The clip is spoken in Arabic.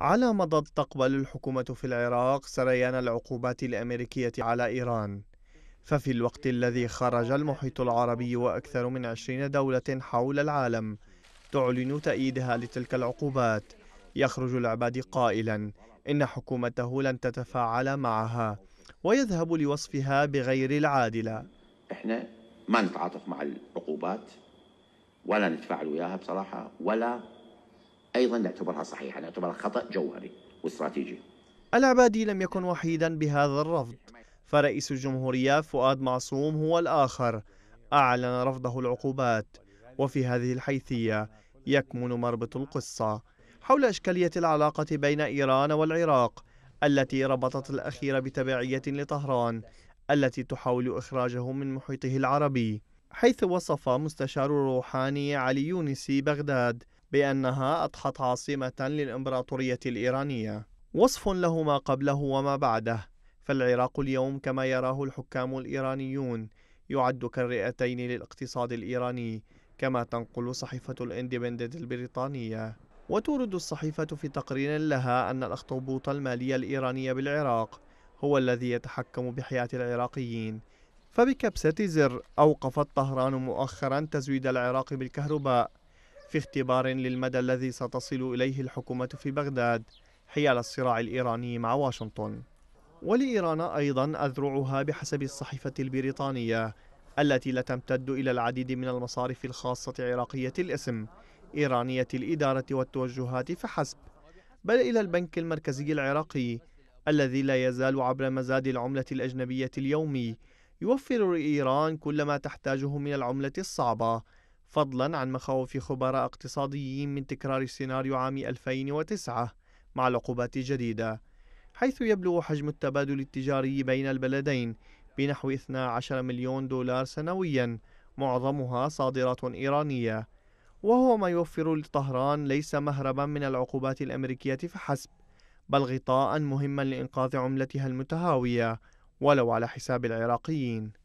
على مضض تقبل الحكومة في العراق سريان العقوبات الأمريكية على إيران ففي الوقت الذي خرج المحيط العربي وأكثر من عشرين دولة حول العالم تعلن تأييدها لتلك العقوبات يخرج العباد قائلا إن حكومته لن تتفاعل معها ويذهب لوصفها بغير العادلة إحنا ما نتعاطف مع العقوبات ولا نتفاعل وياها بصراحة ولا أيضا نعتبرها صحيحة نعتبرها خطأ جوهري واستراتيجي العبادي لم يكن وحيدا بهذا الرفض فرئيس الجمهورية فؤاد معصوم هو الآخر أعلن رفضه العقوبات وفي هذه الحيثية يكمن مربط القصة حول إشكالية العلاقة بين إيران والعراق التي ربطت الأخير بتبعية لطهران التي تحاول إخراجه من محيطه العربي حيث وصف مستشار روحاني علي يونسي بغداد بأنها أضحت عاصمة للإمبراطورية الإيرانية وصف له ما قبله وما بعده فالعراق اليوم كما يراه الحكام الإيرانيون يعد كالرئتين للاقتصاد الإيراني كما تنقل صحيفة الاندبندنت البريطانية وتورد الصحيفة في تقرير لها أن الأخطبوط المالي الإيراني بالعراق هو الذي يتحكم بحياة العراقيين فبكبسة زر أوقفت طهران مؤخرا تزويد العراق بالكهرباء في اختبار للمدى الذي ستصل إليه الحكومة في بغداد حيال الصراع الإيراني مع واشنطن ولإيران أيضا أذرعها بحسب الصحيفة البريطانية التي لا تمتد إلى العديد من المصارف الخاصة عراقية الاسم إيرانية الإدارة والتوجهات فحسب بل إلى البنك المركزي العراقي الذي لا يزال عبر مزاد العملة الأجنبية اليومي يوفر إيران كل ما تحتاجه من العملة الصعبة فضلا عن مخاوف خبراء اقتصاديين من تكرار سيناريو عام 2009 مع العقوبات الجديدة حيث يبلغ حجم التبادل التجاري بين البلدين بنحو 12 مليون دولار سنويا معظمها صادرات إيرانية وهو ما يوفر لطهران ليس مهربا من العقوبات الأمريكية فحسب بل غطاء مهما لإنقاذ عملتها المتهاوية ولو على حساب العراقيين